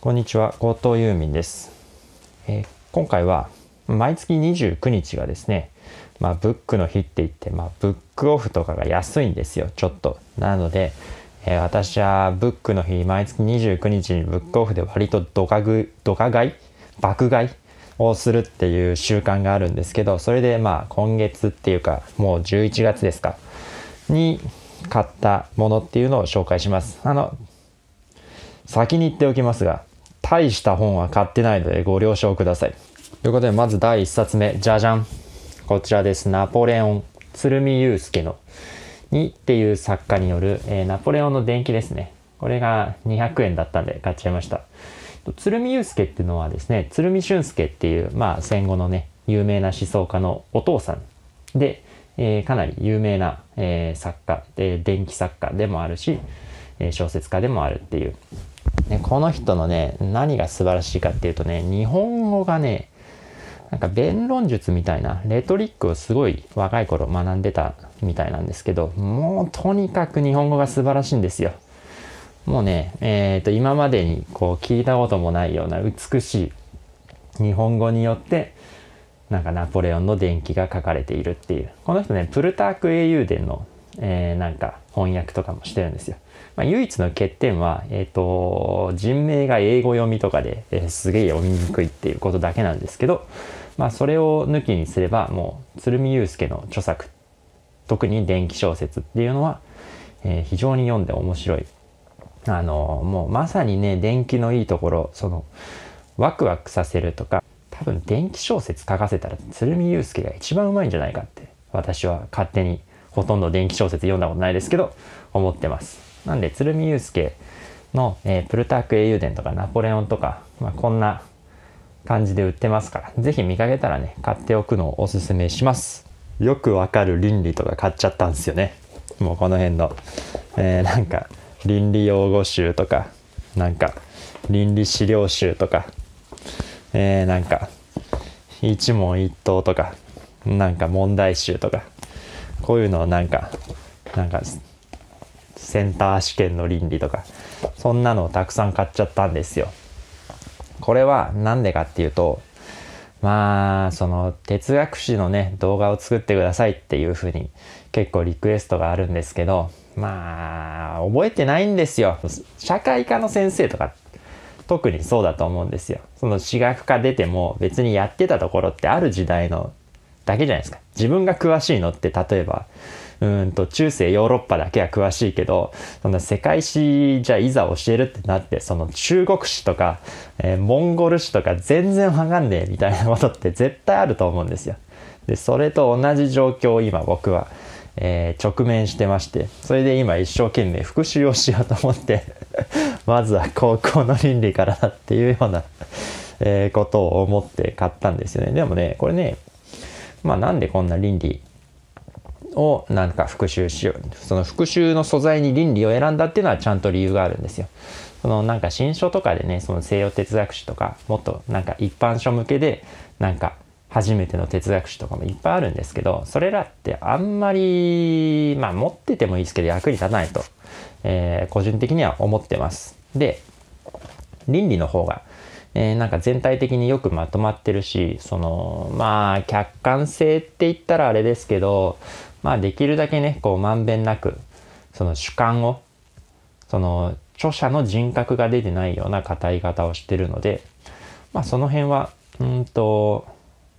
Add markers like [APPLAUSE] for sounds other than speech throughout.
こんにちは、高等郵便です。えー、今回は、毎月29日がですね、まあ、ブックの日って言って、まあ、ブックオフとかが安いんですよ、ちょっと。なので、えー、私はブックの日、毎月29日にブックオフで割とドカグ、ドカ買い爆買いをするっていう習慣があるんですけど、それでまあ、今月っていうか、もう11月ですか、に買ったものっていうのを紹介します。あの、先に言っておきますが、大した本は買ってないのでご了承ください。ということで、まず第1冊目、じゃじゃん。こちらです。ナポレオン、鶴見祐介の2っていう作家による、えー、ナポレオンの伝記ですね。これが200円だったんで買っちゃいました。鶴見祐介っていうのはですね、鶴見俊介っていう、まあ戦後のね、有名な思想家のお父さんで、えー、かなり有名な、えー、作家、え電気作家でもあるし、え小説家でもあるっていうね、この人のね、何が素晴らしいかっていうとね、日本語がね、なんか弁論術みたいな、レトリックをすごい若い頃学んでたみたいなんですけど、もうとにかく日本語が素晴らしいんですよ。もうね、えっ、ー、と、今までにこう聞いたこともないような美しい日本語によって、なんかナポレオンの伝記が書かれているっていう。この人ね、プルターク英雄伝のえー、なんか翻訳とかもしてるんですよ。まあ、唯一の欠点は、えっ、ー、と、人名が英語読みとかで、えー、すげえ読みにくいっていうことだけなんですけど、まあ、それを抜きにすれば、もう、鶴見祐介の著作、特に電気小説っていうのは、えー、非常に読んで面白い。あのー、もうまさにね、電気のいいところ、その、ワクワクさせるとか、多分電気小説書かせたら鶴見祐介が一番うまいんじゃないかって、私は勝手にほとんど電気小説読んだことないですけど、思ってます。なんで、鶴見祐介の、えー、プルターク英雄伝とかナポレオンとか、まあ、こんな感じで売ってますから、ぜひ見かけたらね、買っておくのをおすすめします。よくわかる倫理とか買っちゃったんですよね。もうこの辺の、えー、なんか、倫理用語集とか、なんか、倫理資料集とか、えー、なんか、一問一答とか、なんか問題集とか、こういうのをなんかなんかセンター試験の倫理とかそんなのをたくさん買っちゃったんですよ。これは何でかっていうとまあその哲学史のね動画を作ってくださいっていうふうに結構リクエストがあるんですけどまあ覚えてないんですよ社会科の先生とか特にそうだと思うんですよその私学科出ても別にやってたところってある時代のだけじゃないですか。自分が詳しいのって、例えば、うんと、中世ヨーロッパだけは詳しいけど、そんな世界史じゃいざ教えるってなって、その中国史とか、えー、モンゴル史とか全然わかんねえみたいなことって [LAUGHS] 絶対あると思うんですよ。で、それと同じ状況を今僕は、えー、直面してまして、それで今一生懸命復習をしようと思って [LAUGHS] まずは高校の倫理からだっていうようなえー、ことを思って買ったんですよね。でもね、これね、まあ、なんでこんな倫理をなんか復習しようその復習の素材に倫理を選んだっていうのはちゃんと理由があるんですよ。そのなんか新書とかでねその西洋哲学史とかもっとなんか一般書向けでなんか初めての哲学史とかもいっぱいあるんですけどそれらってあんまりまあ持っててもいいですけど役に立たないと、えー、個人的には思ってます。で倫理の方がえー、なんか全体的によくまとまってるし、その、まあ、客観性って言ったらあれですけど、まあ、できるだけね、こう、まんべんなく、その主観を、その、著者の人格が出てないような語り方をしてるので、まあ、その辺は、うんと、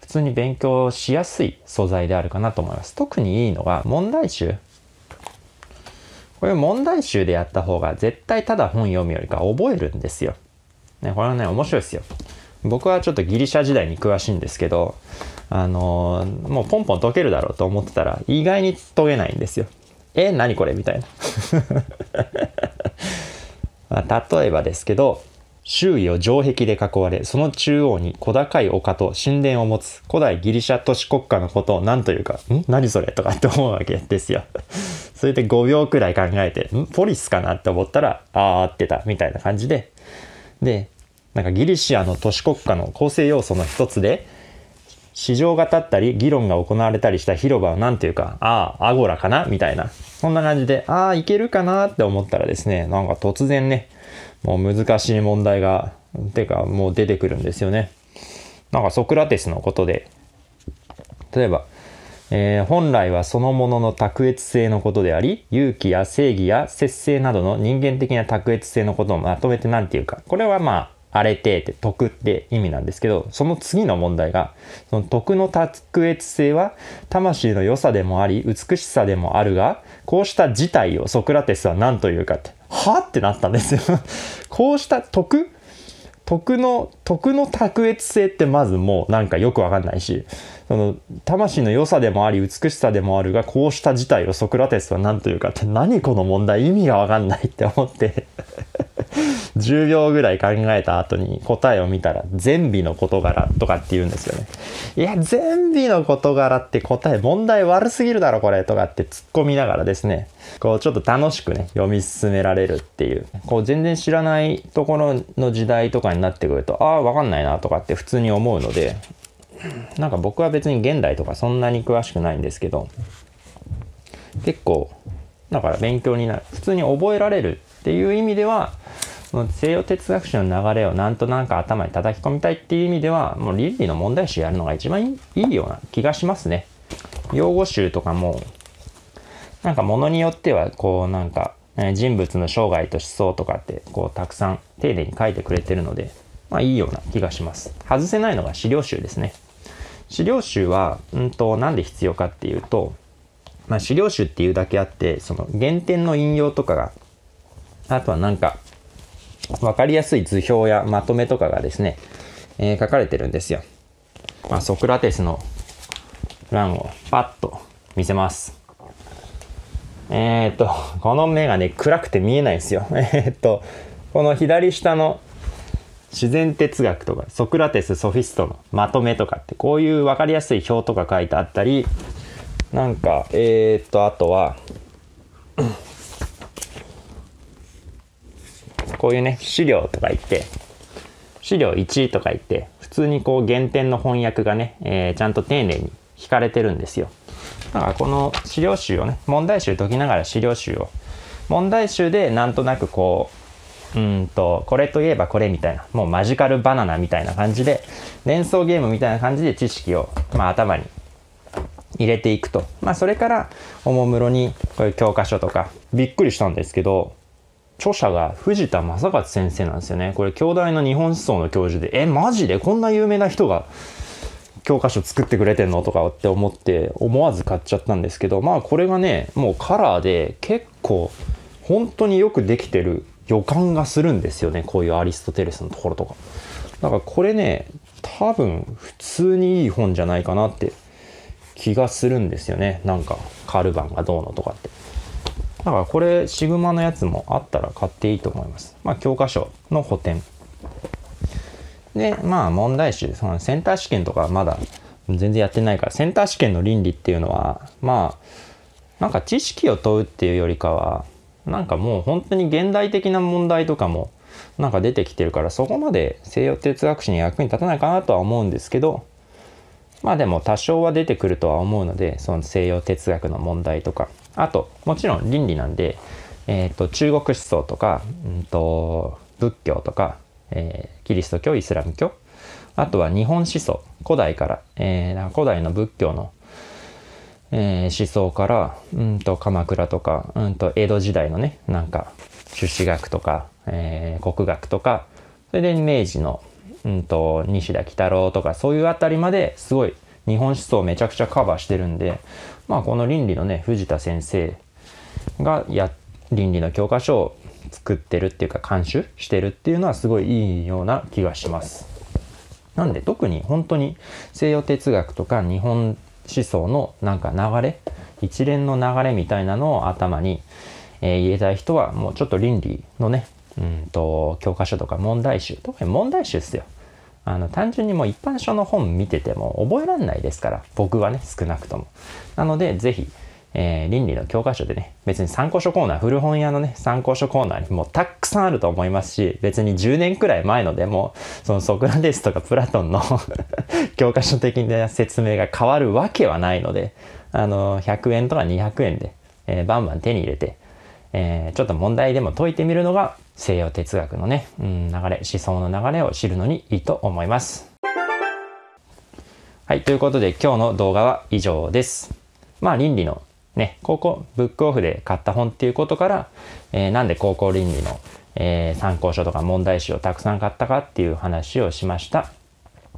普通に勉強しやすい素材であるかなと思います。特にいいのは問題集。これ問題集でやった方が絶対ただ本読むよりか覚えるんですよ。ね、これはね、面白いですよ。僕はちょっとギリシャ時代に詳しいんですけど、あのー、もうポンポン溶けるだろうと思ってたら、意外に解けないんですよ。え、何これみたいな。[LAUGHS] まあ、例えばですけど、周囲を城壁で囲われ、その中央に小高い丘と神殿を持つ古代ギリシャ都市国家のことを何というか、ん何それとかって思うわけですよ。[LAUGHS] それで5秒くらい考えて、んポリスかなって思ったら、あー合ってた、みたいな感じで。で、なんかギリシアの都市国家の構成要素の一つで、市場が立ったり議論が行われたりした広場は何ていうか、ああ、アゴラかなみたいな。そんな感じで、ああ、いけるかなって思ったらですね、なんか突然ね、もう難しい問題が、てかもう出てくるんですよね。なんかソクラテスのことで、例えば、えー、本来はそのものの卓越性のことであり、勇気や正義や節制などの人間的な卓越性のことをまとめて何て言うか。これはまあ、荒れてって得って意味なんですけど、その次の問題が、その得の卓越性は魂の良さでもあり、美しさでもあるが、こうした事態をソクラテスは何というかって、はってなったんですよ [LAUGHS] こうした得徳の徳の卓越性ってまずもうなんかよくわかんないしその魂の良さでもあり美しさでもあるがこうした事態をソクラテスは何というかって何この問題意味がわかんないって思って10秒ぐらい考えた後に答えを見たら、全美の事柄とかって言うんですよね。いや、善美の事柄って答え、問題悪すぎるだろ、これ、とかって突っ込みながらですね、こう、ちょっと楽しくね、読み進められるっていう、こう、全然知らないところの時代とかになってくると、ああ、わかんないな、とかって普通に思うので、なんか僕は別に現代とかそんなに詳しくないんですけど、結構、だから勉強になる。普通に覚えられるっていう意味では、その西洋哲学史の流れをなんとなく頭に叩き込みたいっていう意味では、もうリリーの問題集やるのが一番いいような気がしますね。用語集とかも、なんか物によっては、こうなんか、人物の生涯と思想とかって、こうたくさん丁寧に書いてくれてるので、まあいいような気がします。外せないのが資料集ですね。資料集は、うんと、なんで必要かっていうと、まあ、資料集っていうだけあって、その原点の引用とかが、あとはなんか、分かりやすい図表やまとめとかがですね、えー、書かれてるんですよ。まあ、ソクラテスの欄をパッと見せます。えー、っと、この目がね、暗くて見えないんですよ。[LAUGHS] えー、っと、この左下の自然哲学とか、ソクラテス・ソフィストのまとめとかって、こういう分かりやすい表とか書いてあったり、なんか、えー、っと、あとは、こういうね、資料とか言って、資料1とか言って、普通にこう原点の翻訳がね、えー、ちゃんと丁寧に引かれてるんですよ。だからこの資料集をね、問題集解きながら資料集を、問題集でなんとなくこう、うんと、これといえばこれみたいな、もうマジカルバナナみたいな感じで、連想ゲームみたいな感じで知識を、まあ、頭に入れていくと。まあ、それから、おもむろに、こういう教科書とか、びっくりしたんですけど、著者が藤田正勝先生なんですよね。これ、京大の日本思想の教授で、え、マジでこんな有名な人が教科書作ってくれてんのとかって思って、思わず買っちゃったんですけど、まあこれがね、もうカラーで結構、本当によくできてる予感がするんですよね。こういうアリストテレスのところとか。だからこれね、多分普通にいい本じゃないかなって気がするんですよね。なんかカルバンがどうのとかって。だからこれ、シグマのやつもあったら買っていいと思います。まあ、教科書の補填。で、まあ、問題集、そのセンター試験とかまだ全然やってないから、センター試験の倫理っていうのは、まあ、なんか知識を問うっていうよりかは、なんかもう本当に現代的な問題とかも、なんか出てきてるから、そこまで西洋哲学史に役に立たないかなとは思うんですけど、まあでも多少は出てくるとは思うので、その西洋哲学の問題とか、あと、もちろん倫理なんで、えっ、ー、と、中国思想とか、うんと、仏教とか、えー、キリスト教、イスラム教、あとは日本思想、古代から、えー、古代の仏教の、えー、思想から、うんと、鎌倉とか、うんと、江戸時代のね、なんか、朱子学とか、えー、国学とか、それで明治の、うんと、西田喜多郎とか、そういうあたりまですごい日本思想をめちゃくちゃカバーしてるんで、まあ、この倫理のね藤田先生がや倫理の教科書を作ってるっていうか監修してるっていうのはすごいいいような気がします。なんで特に本当に西洋哲学とか日本思想のなんか流れ一連の流れみたいなのを頭に、えー、入れたい人はもうちょっと倫理のねうんと教科書とか問題集特に問題集っすよあの、単純にもう一般書の本見てても覚えらんないですから、僕はね、少なくとも。なので、是非えー、倫理の教科書でね、別に参考書コーナー、古本屋のね、参考書コーナーにもうたくさんあると思いますし、別に10年くらい前のでも、そのソクラテスとかプラトンの [LAUGHS] 教科書的な説明が変わるわけはないので、あの、100円とか200円で、えー、バンバン手に入れて、えー、ちょっと問題でも解いてみるのが西洋哲学のね、うん、流れ、思想の流れを知るのにいいと思います。はい、ということで今日の動画は以上です。まあ倫理のね、高校ブックオフで買った本っていうことから、えー、なんで高校倫理の、えー、参考書とか問題集をたくさん買ったかっていう話をしました。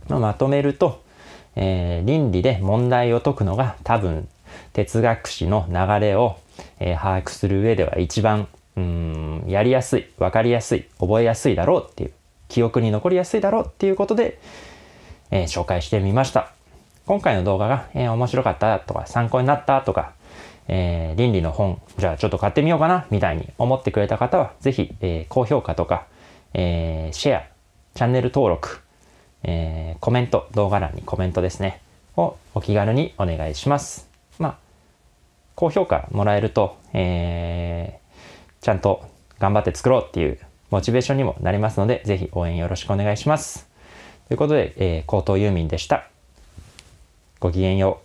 まあ、まとめると、えー、倫理で問題を解くのが多分哲学史の流れをえー、把握する上では一番、うん、やりやすい、わかりやすい、覚えやすいだろうっていう、記憶に残りやすいだろうっていうことで、えー、紹介してみました。今回の動画が、えー、面白かったとか、参考になったとか、えー、倫理の本、じゃあちょっと買ってみようかな、みたいに思ってくれた方は、ぜひ、えー、高評価とか、えー、シェア、チャンネル登録、えー、コメント、動画欄にコメントですね、をお気軽にお願いします。まあ、高評価もらえると、えー、ちゃんと頑張って作ろうっていうモチベーションにもなりますので、ぜひ応援よろしくお願いします。ということで、えー、高等ミンでした。ごきげんよう。